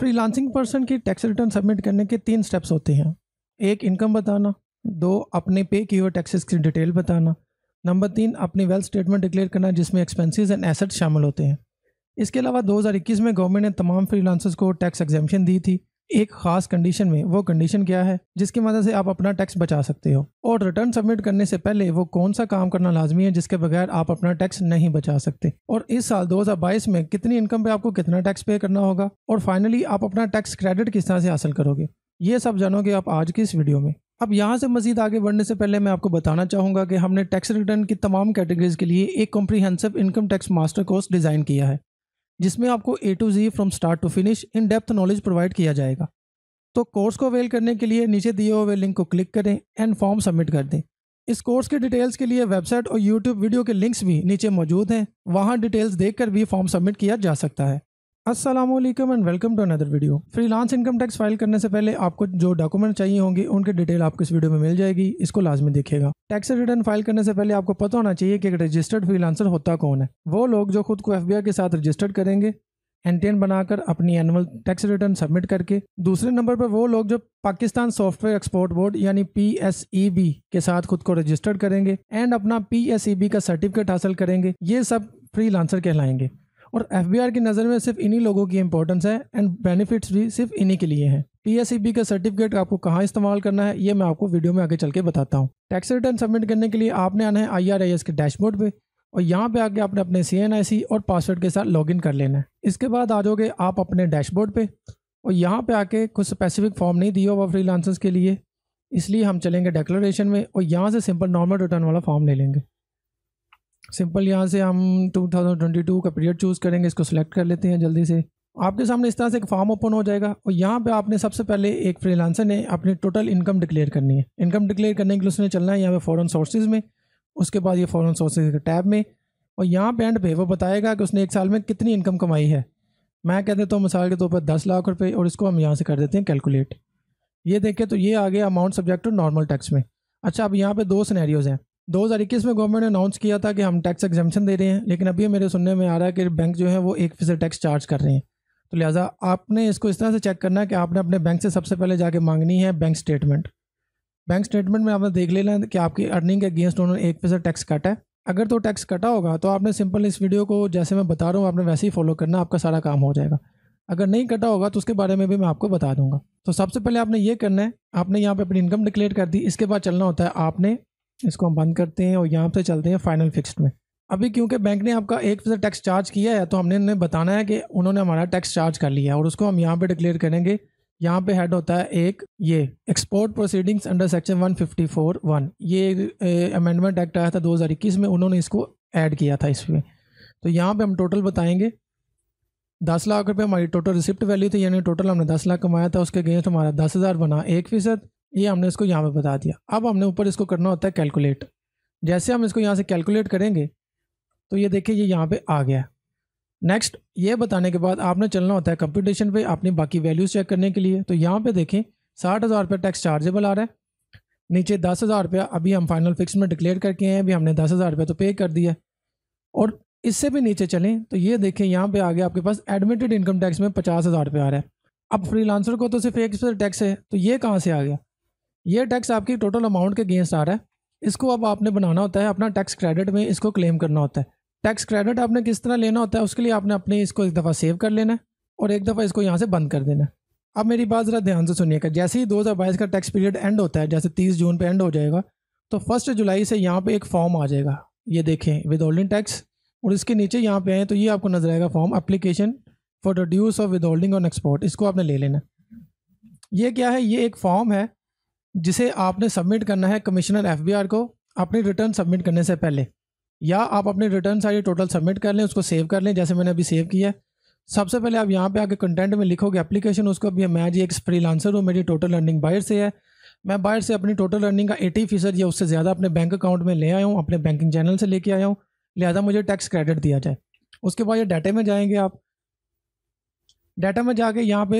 freelancing person की tax return submit करने के तीन स्टेप्स होते हैं एक इनकम बताना दो अपने पे किए हुए टैक्सेस की डिटेल बताना नंबर तीन अपनी वेल्थ स्टेटमेंट डिक्लेयर करना जिसमें एक्सपेंसेस एंड एसेट्स शामिल होते हैं इसके अलावा 2021 में गवर्नमेंट ने तमाम फ्रीलांसर्स को टैक्स एग्जामेशन दी थी एक खास कंडीशन में वो कंडीशन क्या है जिसकी मदद से आप अपना टैक्स बचा सकते हो और रिटर्न सबमिट करने से पहले वो कौन सा काम करना लाजमी है जिसके बगैर आप अपना टैक्स नहीं बचा सकते और इस साल 2022 में कितनी इनकम पे आपको कितना टैक्स पे करना होगा और फाइनली आप अपना टैक्स क्रेडिट किस तरह से हासिल करोगे ये सब जानोगे आप आज की इस वीडियो में अब यहाँ से मजीद आगे बढ़ने से पहले मैं आपको बताना चाहूँगा कि हमने टैक्स रिटर्न की तमाम कैटेगरीज के लिए एक comprehensive income tax master course design किया है जिसमें आपको A to Z from start to finish in depth knowledge provide किया जाएगा तो कोर्स को अवेल करने के लिए नीचे दिए हुए लिंक को क्लिक करें एंड फॉर्म सबमिट कर दें इस कोर्स के डिटेल्स के लिए वेबसाइट और यूट्यूब वीडियो के लिंक्स भी नीचे मौजूद हैं वहाँ डिटेल्स देखकर भी फॉर्म सबमिट किया जा सकता है असलम and welcome to another video freelance income tax file करने से पहले आपको जो डॉक्यूमेंट चाहिए होंगे उनके डिटेल आपको इस वीडियो में मिल जाएगी इसको लाजमी देखेगा टैक्स रिटर्न फाइल करने से पहले आपको पता होना चाहिए कि एक रजिस्टर्ड फ्रीलांसर होता कौन है वो लोग जो खुद को एफ के साथ रजिस्टर्ड करेंगे एन बनाकर अपनी एनुअल टैक्स रिटर्न सबमिट करके दूसरे नंबर पर वो लोग जो पाकिस्तान सॉफ्टवेयर एक्सपोर्ट बोर्ड यानी पी e के साथ खुद को रजिस्टर्ड करेंगे एंड अपना पी e का सर्टिफिकेट हासिल करेंगे ये सब फ्री कहलाएंगे और एफ की नज़र में सिर्फ इन्हीं लोगों की इंपॉर्टेंस है एंड बेनिफिट्स भी सिर्फ इन्हीं के लिए हैं पी e का सर्टिफिकेट आपको कहाँ इस्तेमाल करना है ये मैं आपको वीडियो में आगे चल के बताता हूँ टैक्स रिटर्न सबमिट करने के लिए आपने आना है आई के डैशबोर्ड पर और यहाँ पे आके आपने अपने सी और पासवर्ड के साथ लॉगिन कर लेना है इसके बाद आ जाओगे आप अपने डैशबोर्ड पे और यहाँ पे आके कुछ स्पेसिफिक फॉर्म नहीं दिया हुआ फ्री के लिए इसलिए हम चलेंगे डेक्लोरेशन में और यहाँ से सिंपल नॉर्मल रिटर्न वाला फॉर्म ले लेंगे सिंपल यहाँ से हम 2022 का पीरियड चूज़ करेंगे इसको सिलेक्ट कर लेते हैं जल्दी से आपके सामने इस तरह से एक फॉर्म ओपन हो जाएगा और यहाँ पे आपने सबसे पहले एक फ्रीलांसर ने अपनी टोटल इनकम डिक्लेयर करनी है इनकम डिक्लेयर करने के लिए उसने चलना है यहाँ पे फॉरेन सोर्सेज में उसके बाद ये फॉरेन सोर्सेज के टैब में और यहाँ पे एंड पे वो बताएगा कि उसने एक साल में कितनी इनकम कमाई है मैं कह देता हूँ मिसाल के तौर पर दस लाख रुपये और इसको हम यहाँ से कर देते हैं कैलकुलेट ये देखें तो ये आ गया amount subject to normal tax में अच्छा अब यहाँ पर दो सिनेरियोज़ हैं 2021 में गवर्नमेंट ने अनाउंस किया था कि हम टैक्स एग्जामेशन दे रहे हैं लेकिन अभी मेरे सुनने में आ रहा है कि बैंक जो है वो एक फीसद टैक्स चार्ज कर रहे हैं तो लिहाजा आपने इसको इस तरह से चेक करना है कि आपने अपने बैंक से सबसे पहले जाके मांगनी है बैंक स्टेटमेंट बैंक स्टेटमेंट में आपने देख लेना कि आपकी अर्निंग के अगेंस्ट उन्होंने एक फीसद टैक्स कटा है अगर तो टैक्स कटा होगा तो आपने सिंपल इस वीडियो को जैसे मैं बता रहा हूँ आपने वैसे ही फॉलो करना आपका सारा काम हो जाएगा अगर नहीं कटा होगा तो उसके बारे में भी मैं आपको बता दूंगा तो सबसे पहले आपने ये करना है आपने यहाँ पे अपनी इनकम डिक्लेयर कर दी इसके बाद चलना होता है आपने इसको हम बंद करते हैं और यहाँ से चलते हैं फाइनल फिक्स्ड में अभी क्योंकि बैंक ने आपका एक फीसद टैक्स चार्ज किया है तो हमने उन्हें बताना है कि उन्होंने हमारा टैक्स चार्ज कर लिया है और उसको हम यहाँ पे डिक्लेयर करेंगे यहाँ पे हेड होता है एक ये export proceedings under section one fifty four one ये अमेंडमेंट एक्ट आया था दो हज़ार इक्कीस में उन्होंने इसको ऐड किया था इसमें तो यहाँ पे हम टोटल बताएंगे दस लाख रुपये हमारी टोटल रिसिप्ट वैल्यू थी यानी टोटल हमने दस लाख कमाया था उसके अगेंस्ट हमारा दस हज़ार बना एक फ़ीसद ये हमने इसको यहाँ पे बता दिया अब हमने ऊपर इसको करना होता है कैलकुलेट जैसे हम इसको यहाँ से कैलकुलेट करेंगे तो ये देखिए ये यहाँ पे आ गया नेक्स्ट ये बताने के बाद आपने चलना होता है कंप्यूटेशन पे अपनी बाकी वैल्यूज़ चेक करने के लिए तो यहाँ पे देखें साठ हज़ार रुपया टैक्स चार्जेबल आ रहा है नीचे दस हज़ार रुपया अभी हम फाइनल फिक्स में डिक्लेयर करके हैं अभी हमने दस हज़ार रुपया तो पे कर दिया और इससे भी नीचे चलें तो ये देखें यहाँ पर आ गया आपके पास एडमिटेड इनकम टैक्स में पचास हज़ार रुपया आ रहा है अब फ्रीलांसर को तो सिर्फ एक टैक्स है तो ये कहाँ से आ गया ये टैक्स आपकी टोटल अमाउंट के अगेंस्ट आ रहा है इसको अब आपने बनाना होता है अपना टैक्स क्रेडिट में इसको क्लेम करना होता है टैक्स क्रेडिट आपने किस तरह लेना होता है उसके लिए आपने अपने इसको एक दफ़ा सेव कर लेना है और एक दफ़ा इसको यहाँ से बंद कर देना है अब मेरी बात ज़रा ध्यान से सुनिएगा जैसे ही 2022 का टैक्स पीरियड एंड होता है जैसे 30 जून पे एंड हो जाएगा तो फर्स्ट जुलाई से यहाँ पे एक फॉर्म आ जाएगा ये देखें विद होल्डिंग टैक्स और इसके नीचे यहाँ पे आए तो ये आपको नजर आएगा form application for reduce of withholding on export इसको आपने ले लेना ये क्या है ये एक फॉर्म है जिसे आपने सबमिट करना है कमिश्नर एफ को अपनी रिटर्न सबमिट करने से पहले या आप अपनी रिटर्न सारी टोटल सबमिट कर लें उसको सेव कर लें जैसे मैंने अभी सेव किया है सबसे पहले आप यहाँ पे आके कंटेंट में लिखोगे एप्लीकेशन उसको अभी मैं जी एक फ्री लांसर हूँ मेरी टोटल अर्निंग बाहर से है मैं बाहर से अपनी टोटल अर्निंग का एटी फीसद या उससे ज़्यादा अपने बैंक अकाउंट में ले आया हूँ अपने बैंकिंग चैनल से लेके आया हूँ लिहाजा मुझे टैक्स क्रेडिट दिया जाए उसके बाद ये डाटे में जाएंगे आप डाटा में जाके यहाँ पे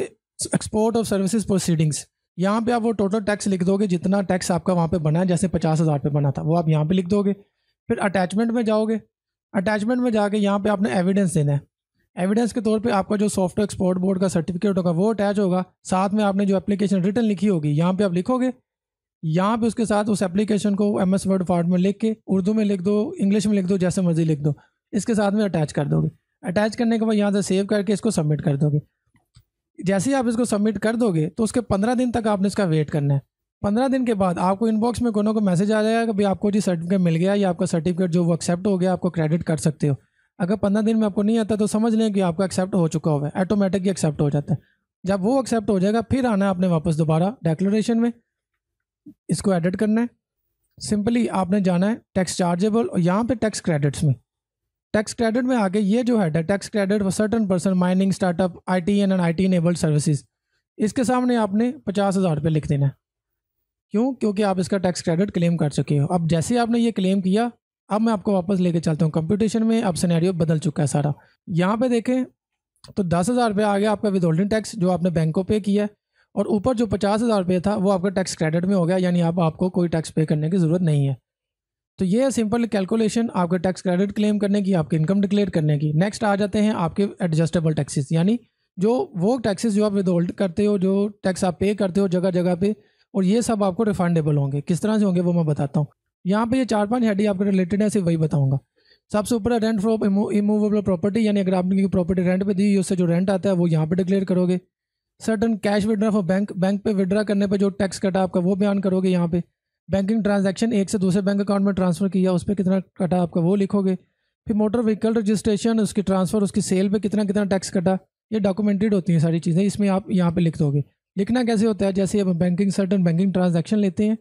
एक्सपोर्ट ऑफ सर्विसेज प्रोसीडिंग्स यहाँ पे आप वो टोटल टैक्स लिख दोगे जितना टैक्स आपका वहाँ पे बना है जैसे पचास हज़ार पे बना था वो आप यहाँ पे लिख दोगे फिर अटैचमेंट में जाओगे अटैचमेंट में जाके यहाँ पे आपने एविडेंस देना है एविडेंस के तौर पे आपका जो सॉफ्टवेयर एक्सपोर्ट बोर्ड का सर्टिफिकेट होगा वो अटैच होगा साथ में आपने जो एप्लीकेशन रिटर्न लिखी होगी यहाँ पे आप लिखोगे यहाँ पे उसके साथ उस एप्लीकेशन को एम एस वर्ड फॉर्ड में लिख के उर्दू में लिख दो इंग्लिश में लिख दो जैसे मर्जी लिख दो इसके साथ में अटैच कर दोगे अटैच करने के बाद यहाँ से सेव करके इसको सबमिट कर दोगे जैसे ही आप इसको सबमिट कर दोगे तो उसके पंद्रह दिन तक आपने इसका वेट करना है पंद्रह दिन के बाद आपको इनबॉक्स में कोनों को मैसेज आ जाएगा कि भाई आपको जी सर्टिफिकेट मिल गया या आपका सर्टिफिकेट जो वो एक्सेप्ट हो गया आपको क्रेडिट कर सकते हो अगर पंद्रह दिन में आपको नहीं आता तो समझ लें कि आपका एक्सेप्ट हो चुका हुआ है ऑटोमेटिकली एक्सेप्ट हो जाता है जब वो एक्सेप्ट हो जाएगा फिर आना है आपने वापस दोबारा डेक्लोरेशन में इसको एडिट करना है सिंपली आपने जाना है टैक्स चार्जेबल और यहाँ पर टैक्स क्रेडिट्स में टैक्स क्रेडिट में आगे ये जो है tax credit for certain person mining startup I T N and I T enabled services इसके सामने आपने पचास हज़ार रुपये लिख देना है क्यों क्योंकि आप इसका टैक्स क्रेडिट क्लेम कर चुके हो अब जैसे आपने ये क्लेम किया अब मैं आपको वापस लेके चलता हूँ कंपटीशन में अब सिनेरियो बदल चुका है सारा यहाँ पे देखें तो दस हज़ार रुपये आ गया आपका विद टैक्स जो आपने बैंक को पे किया है और ऊपर जो पचास हज़ार रुपये था वो आपका टैक्स क्रेडिट में हो गया यानी आप आपको कोई टैक्स पे करने की ज़रूरत नहीं है तो ये है सिंपल कैलकुलेशन आपके टैक्स क्रेडिट क्लेम करने की आपके इनकम डिक्लेयर करने की नेक्स्ट आ जाते हैं आपके एडजस्टेबल टैक्सेस यानी जो वो टैक्सेस जो आप विदहोल्ड करते हो जो टैक्स आप पे करते हो जगह जगह पे और ये सब आपको रिफंडेबल होंगे किस तरह से होंगे वो मैं बताता हूँ यहाँ पे ये चार पांच हेडी आपके रिलेटेड है सिर्फ वही बताऊँगा सबसे ऊपर है रेंट फ्रॉप इमूवेबल प्रॉपर्टी यानी अगर आपने प्रॉपर्टी रेंट पे दी हुई उससे जो रेंट आता है वो यहाँ पे डिक्लेयर करोगे certain cash withdraw for bank bank पे विड्रा करने पे जो टैक्स कटा आपका वो बयान करोगे यहाँ पे बैंकिंग ट्रांजैक्शन एक से दूसरे बैंक अकाउंट में ट्रांसफ़र किया उस पर कितना कटा आपका वो लिखोगे फिर मोटर व्हीकल रजिस्ट्रेशन उसकी ट्रांसफ़र उसकी सेल पे कितना कितना टैक्स कटा ये डॉक्यूमेंटेड होती हैं सारी चीज़ें इसमें आप यहाँ पे लिख दोगे लिखना कैसे होता है जैसे आप बैंकिंग सर्टन बैंकिंग ट्रांजेक्शन लेते हैं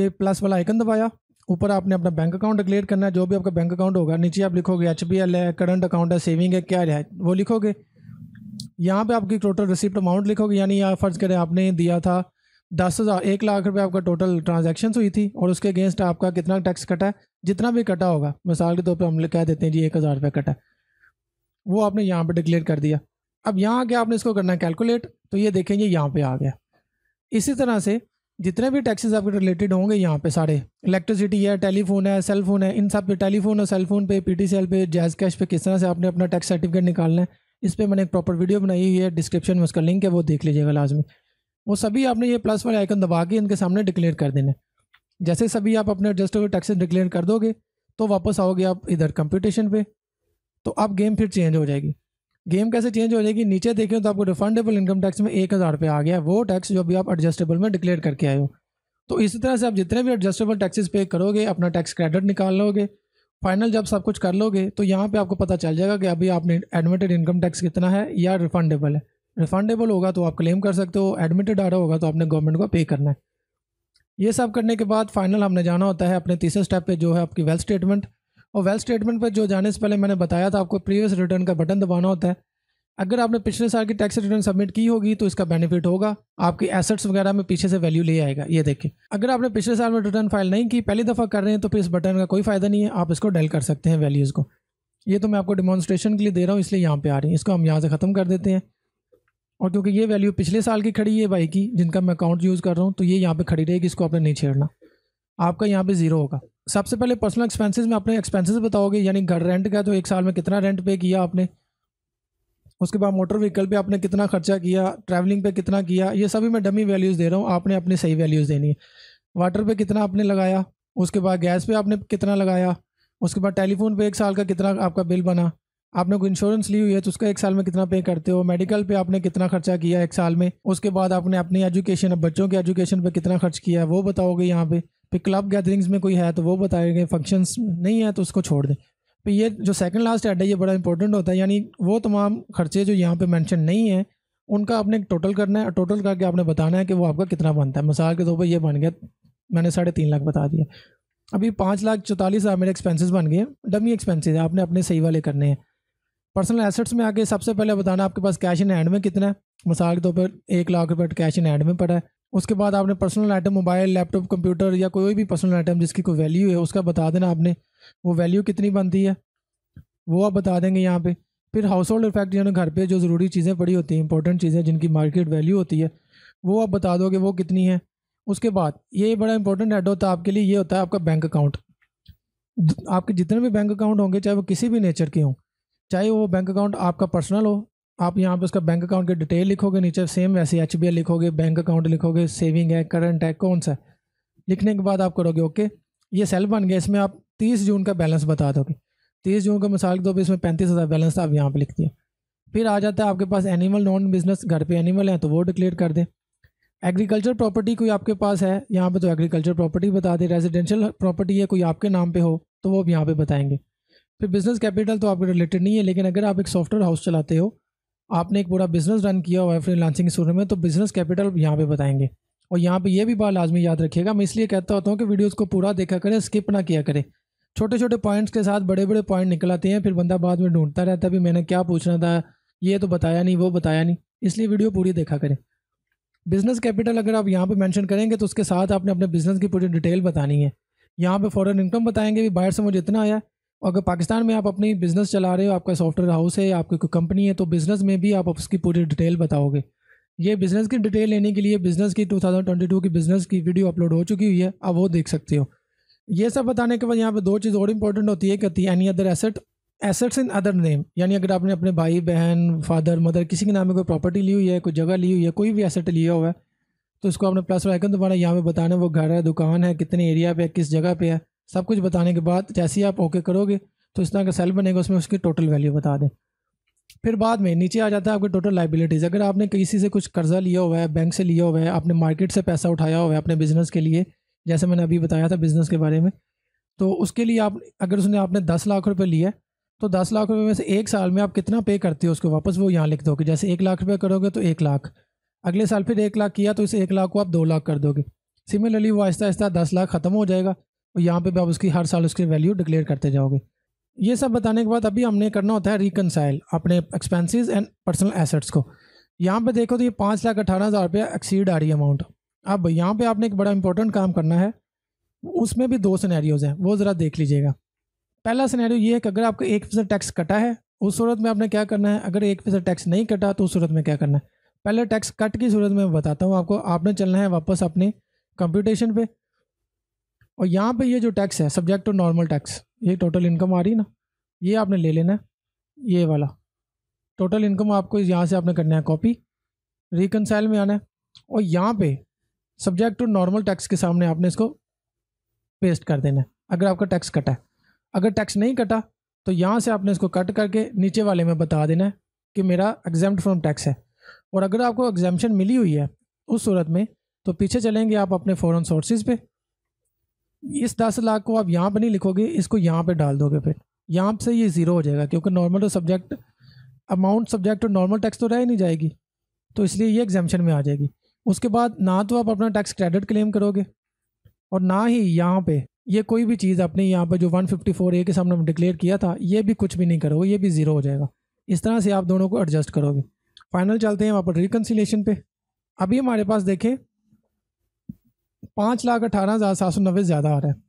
ये प्लस वाला आइकन दबाया ऊपर आपने अपना बैंक अकाउंट डिक्लेयर करना है जो भी आपका बैंक अकाउंट होगा नीचे आप लिखोगे एच है करंट अकाउंट है सेविंग है क्या है वो लिखोगे यहाँ पर आपकी टोटल रिसिप्ट अमाउंट लिखोगे यानी यहाँ फ़र्ज़ करें आपने दिया था दस हज़ार एक लाख रुपए आपका टोटल ट्रांजेक्शन हुई थी और उसके अगेंस्ट आपका कितना टैक्स कटा है जितना भी कटा होगा मिसाल के तौर पर हम लोग कह देते हैं जी एक हज़ार रुपये कटा वो आपने यहाँ पर डिक्लेयर कर दिया अब यहाँ आके आपने इसको करना है कैलकुलेट तो ये देखेंगे यहाँ पर आ गया इसी तरह से जितने भी टैक्सेस आपके रिलेटेड होंगे यहाँ पे सारे इलेक्ट्रिसिटी है टेलीफोन है सेल है इन सब पे टेलीफोन और सेल फोन पे पीटीसीएल पे जैज़ कैश पे किस तरह से आपने अपना टैक्स सर्टिफिकेट निकालना है इस पर मैंने एक प्रॉपर वीडियो बनाई हुई है डिस्क्रिप्शन में उसका लिंक है वो देख लीजिएगा लाजमी वो सभी आपने ये प्लस वाले आइकन दबा के इनके सामने डिक्लेयर कर देने जैसे सभी आप अपने एडजस्टेबल टैक्सेस डिक्लेयर कर दोगे तो वापस आओगे आप इधर कंपटीशन पे तो अब गेम फिर चेंज हो जाएगी गेम कैसे चेंज हो जाएगी नीचे देखें तो आपको रिफंडेबल इनकम टैक्स में एक हज़ार रुपये आ गया है वो टैक्स जो अभी आप एडजस्टेबल में डिक्लेयर करके आए हो तो इसी तरह से आप जितने भी एडजस्टेबल टैक्सेस पे करोगे अपना टैक्स क्रेडिट निकाल लोगे फाइनल जब सब कुछ कर लोगे तो यहाँ पर आपको पता चल जाएगा कि अभी आपने एडमिटेड इनकम टैक्स कितना है या रिफंडेबल है रिफंडेबल होगा तो आप क्लेम कर सकते हो एडमिटेड डाटा होगा तो आपने गवर्नमेंट को पे करना है ये सब करने के बाद फाइनल हमने जाना होता है अपने तीसरे स्टेप पे जो है आपकी वेल्थ स्टेटमेंट और वेल्थ स्टेटमेंट पर जो जाने से पहले मैंने बताया था आपको प्रीवियस रिटर्न का बटन दबाना होता है अगर आपने पिछले साल की टैक्स रिटर्न सबमिट की होगी तो इसका बेनिफिट होगा आपके एसेट्स वगैरह में पीछे से वैल्यू ले आएगा ये देखिए अगर आपने पिछले साल में रिटर्न फाइल नहीं की पहली दफ़ा कर रहे हैं तो फिर इस बटन का कोई फ़ायदा नहीं है आप इसको डेल कर सकते हैं वैल्यूज़ को ये तो मैं आपको डिमॉन्स्ट्रेशन के लिए दे रहा हूँ इसलिए यहाँ पे आ रही है इसको हम यहाँ से ख़त्म कर देते हैं और क्योंकि ये वैल्यू पिछले साल की खड़ी है बाई की जिनका मैं अकाउंट यूज़ कर रहा हूँ तो ये यहाँ पे खड़ी रहेगी इसको आपने नहीं छेड़ना आपका यहाँ पे ज़ीरो होगा सबसे पहले पर्सनल एक्सपेंसेस में अपने एक्सपेंसेस बताओगे यानी घर रेंट का तो एक साल में कितना रेंट पे किया आपने उसके बाद मोटर व्हीकल पे आपने कितना खर्चा किया ट्रैवलिंग पे कितना किया ये सभी मैं डमी वैल्यूज़ दे रहा हूँ आपने अपनी सही वैल्यूज़ देनी है वाटर पे कितना आपने लगाया उसके बाद गैस पे आपने कितना लगाया उसके बाद टेलीफोन पे एक साल का कितना आपका बिल बना आपने कोई इंश्योरेंस ली हुई है तो उसका एक साल में कितना पे करते हो मेडिकल पे आपने कितना खर्चा किया एक साल में उसके बाद आपने अपनी एजुकेशन अब बच्चों के एजुकेशन पे कितना खर्च किया है वो बताओगे यहाँ पे फिर क्लब गैदरिंग्स में कोई है तो वो बताएंगे फंक्शंस नहीं है तो उसको छोड़ दें फिर तो ये जो सेकंड लास्ट एड है ये बड़ा इंपॉर्टेंट होता है यानी वो तमाम खर्चे जो यहाँ पे मेंशन नहीं है उनका आपने टोटल करना है और टोटल करके आपने बताना है कि वो आपका कितना बनता है मिसाल के तौर पर यह बन गया मैंने साढ़े तीन लाख बता दिया अभी पाँच लाख चौतालीस हज़ार मेरे एक्सपेंसिस बन गए डमी है आपने अपने सही वाले करने हैं पर्सनल एसेट्स में आके सबसे पहले बताना आपके पास कैश इन हैंड में कितना है मिसाल के तौर पर एक लाख रुपये कैश इन हैंड में पड़ा है उसके बाद आपने personal item mobile laptop computer या कोई भी पर्सनल आइटम जिसकी कोई वैल्यू है उसका बता देना आपने वो वैल्यू कितनी बनती है वो आप बता देंगे यहाँ पे फिर हाउस होल्ड इफेक्ट यानी घर पे जो ज़रूरी चीज़ें पड़ी होती हैं इंपॉर्टेंट चीज़ें जिनकी मार्केट वैल्यू होती है वो आप बता दोगे वो कितनी है उसके बाद ये बड़ा इंपॉर्टेंट हेड होता है आपके लिए ये होता है आपका बैंक अकाउंट आपके जितने भी बैंक अकाउंट होंगे चाहे वो किसी भी नेचर के हों चाहे वो बैंक अकाउंट आपका पर्सनल हो आप यहाँ पे उसका बैंक अकाउंट की डिटेल लिखोगे नीचे सेम वैसे एच लिखोगे बैंक अकाउंट लिखोगे सेविंग है करंट है कौन सा लिखने के बाद आप करोगे ओके ये सेल बन गया इसमें आप तीस जून का बैलेंस बता दोगे तीस जून का मिसाल के तौर पर इसमें पैंतीस हज़ार बैलेंस था आप यहाँ पर लिख दिया फिर आ जाता है आपके पास एनिमल नॉन बिजनेस घर पर एनिमल है तो वो डिक्लेयर कर दें एग्रीकल्चर प्रॉपर्टी कोई आपके पास है यहाँ पर तो एग्रीकल्चर प्रॉपर्टी बता दें रेजिडेंशियल प्रॉपर्टी है कोई आपके नाम पर हो तो वो भी यहाँ पर बताएंगे फिर बिज़नेस कैपिटल तो आपके रिलेटेड नहीं है लेकिन अगर आप एक सॉफ्टवेयर हाउस चलाते हो आपने एक पूरा बिज़नेस रन किया हुआ है फ्री लांसिंग शुरू में तो बिज़नेस कैपिटल यहाँ पे बताएंगे और यहाँ पे ये भी बात लाजमी याद रखिएगा मैं इसलिए कहता होता हूँ कि वीडियोज़ को पूरा देखा करें स्किप ना किया करें छोटे छोटे पॉइंट्स के साथ बड़े बड़े पॉइंट निकल आते हैं फिर बंदा बाद में ढूंढता रहता है भी मैंने क्या पूछना था ये तो बताया नहीं वो बताया नहीं इसलिए वीडियो पूरी देखा करें बिज़नेस कैपिटल अगर आप यहाँ पे मेंशन करेंगे तो उसके साथ आपने अपने बिज़नेस की पूरी डिटेल बतानी है यहाँ पे फॉरेन इनकम बताएंगे भी बाहर से मुझे इतना आया अगर पाकिस्तान में आप अपनी बिज़नेस चला रहे हो आपका सॉफ्टवेयर हाउस है आपकी कोई कंपनी है तो बिज़नेस में भी आप उसकी पूरी डिटेल बताओगे ये बिज़नेस की डिटेल लेने के लिए बिज़नेस की 2022 की बिज़नेस की वीडियो अपलोड हो चुकी हुई है आप वो देख सकते हो ये सब बताने के बाद यहाँ पर दो चीज़ और इंपॉर्टेंट होती है कहती है any other asset assets in other name यानी अगर आपने अपने भाई बहन फादर मदर किसी के नाम में कोई प्रॉपर्टी ली हुई है कोई जगह ली हुई है कोई भी एसेट लिया हुआ है तो उसको आपने प्लस आइकन दोबारा यहाँ पे बताना वो घर है दुकान है कितने एरिया पे है किस जगह पे है सब कुछ बताने के बाद जैसे ही आप ओके करोगे तो इस तरह का सेल बनेगा उसमें उसकी टोटल वैल्यू बता दें फिर बाद में नीचे आ जाता है आपके टोटल लाइबिलिटीज़ अगर आपने किसी से कुछ कर्जा लिया हुआ है बैंक से लिया हुआ है आपने मार्केट से पैसा उठाया हुआ है अपने बिज़नेस के लिए जैसे मैंने अभी बताया था बिज़नेस के बारे में तो उसके लिए आप अगर उसने आपने दस लाख रुपये लिया तो दस लाख रुपये में से एक साल में आप कितना पे करते हो उसको वापस वो यहाँ लिख दोगे जैसे एक लाख रुपये करोगे तो एक लाख अगले साल फिर एक लाख किया तो इसे एक लाख को आप दो लाख कर दोगे सिमिलरली वो आहिस्ता आहिस्ता दस लाख ख़त्म हो जाएगा और यहाँ पे भी आप उसकी हर साल उसकी वैल्यू डिक्लेयर करते जाओगे ये सब बताने के बाद अभी हमने करना होता है रिकनसाइल अपने एक्सपेंसिस एंड पर्सनल एसेट्स को यहाँ पे देखो तो ये पाँच लाख अठारह हज़ार रुपया एक्सीड आ रही है अमाउंट अब यहाँ पे आपने एक बड़ा इंपॉर्टेंट काम करना है उसमें भी दो सिनेरियोज़ हैं वो ज़रा देख लीजिएगा पहला सिनेरियो ये है कि अगर आपका एक फीसद टैक्स कटा है उस सूरत में आपने क्या करना है अगर एक फीसद टैक्स नहीं कटा तो उस सूरत में क्या करना है पहले टैक्स कट की सूरत में बताता हूँ आपको आपने चलना है वापस अपने कंप्यूटेशन पे और यहाँ पे ये जो टैक्स है सब्जेक्ट टू नॉर्मल टैक्स ये टोटल इनकम आ रही है ना ये आपने ले लेना है ये वाला टोटल इनकम आपको यहाँ से आपने करना है कॉपी रिकनसाइल में आना है और यहाँ पे सब्जेक्ट टू नॉर्मल टैक्स के सामने आपने इसको पेस्ट कर देना है अगर आपका टैक्स कटा है अगर टैक्स नहीं कटा तो यहाँ से आपने इसको कट करके नीचे वाले में बता देना है कि मेरा एग्जाम फ्रॉम टैक्स है और अगर आपको एग्जामेशन मिली हुई है उस सूरत में तो पीछे चलेंगे आप अपने फ़ॉरन सोर्सेज पर इस दस लाख को आप यहाँ पर नहीं लिखोगे इसको यहाँ पर डाल दोगे फिर यहाँ से ये ज़ीरो हो जाएगा क्योंकि नॉर्मल तो सब्जेक्ट अमाउंट सब्जेक्ट और नॉर्मल टैक्स तो रह ही नहीं जाएगी तो इसलिए ये एग्जामेशन में आ जाएगी उसके बाद ना तो आप अपना टैक्स क्रेडिट क्लेम करोगे और ना ही यहाँ पे ये कोई भी चीज़ आपने यहाँ पे जो 154 ए के सामने डिक्लेयर किया था ये भी कुछ भी नहीं करोगे ये भी ज़ीरो हो जाएगा इस तरह से आप दोनों को एडजस्ट करोगे फाइनल चलते हैं वहाँ पर रिकनसिलेशन पर अभी हमारे पास देखें पाँच लाख अठारह हज़ार सात सौ नब्बे ज़्यादा आ रहा है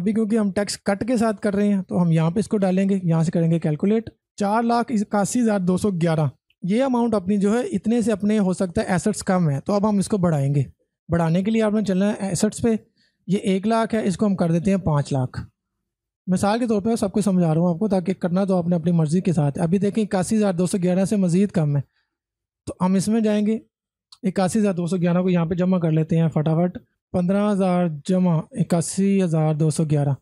अभी क्योंकि हम टैक्स कट के साथ कर रहे हैं तो हम यहाँ पे इसको डालेंगे यहाँ से करेंगे कैलकुलेट चार लाख इक्यासी हज़ार दो सौ ग्यारह ये अमाउंट अपनी जो है इतने से अपने हो सकता है एसेट्स कम है तो अब हम इसको बढ़ाएंगे बढ़ाने के लिए आपने चलना है एसेट्स पे ये एक लाख है इसको हम कर देते हैं पाँच लाख मिसाल के तौर पर सबको समझा रहा हूँ आपको ताकि करना तो आपने अपनी मर्ज़ी के साथ अभी देखें इक्यासी हज़ार दो सौ ग्यारह से मज़ीद कम है तो हम इसमें जाएंगे इक्यासी हज़ार दो सौ ग्यारह को यहाँ पे जमा कर लेते हैं फटाफट पंद्रह हज़ार जमा इक्यासी हज़ार दो सौ ग्यारह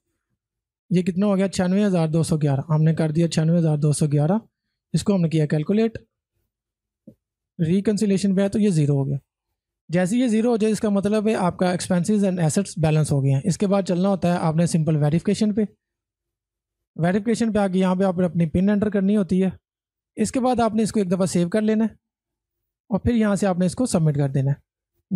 ये कितना हो गया छियानवे हज़ार दो सौ ग्यारह हमने कर दिया छियानवे हज़ार दो सौ ग्यारह इसको हमने किया कैलकुलेट रिकन्सिलेशन पे है तो ये ज़ीरो हो गया जैसे ये ज़ीरो हो जाए इसका मतलब है आपका एक्सपेंसिस एंड एसेट्स बैलेंस हो गए हैं इसके बाद चलना होता है आपने सिंपल वेरीफिकेशन पे वेरीफिकेशन पे आके यहाँ पे आपने अपनी पिन एंटर करनी होती है इसके बाद आपने इसको एक दफ़ा सेव कर लेना है और फिर यहाँ से आपने इसको सबमिट कर देना है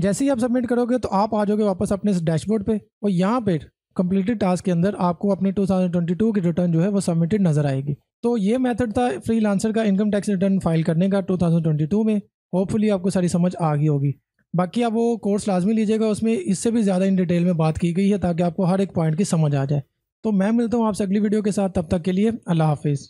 जैसे ही आप सबमिट करोगे तो आप आ जाओगे वापस अपने इस डैशबोर्ड पे और यहाँ पर कंप्लीटेड टास्क के अंदर आपको अपनी 2022 की रिटर्न जो है वो सबमिटेड नज़र आएगी तो ये मेथड था लांसर का इनकम टैक्स रिटर्न फाइल करने का 2022 में होपफुली आपको सारी समझ आ गई होगी बाकी आप वो कोर्स लाजमी लीजिएगा उसमें इससे भी ज़्यादा इन डिटेल में बात की गई है ताकि आपको हर एक पॉइंट की समझ आ जाए तो मैं मिलता हूँ आपसे अगली वीडियो के साथ तब तक के लिए अल्लाह हाफिज़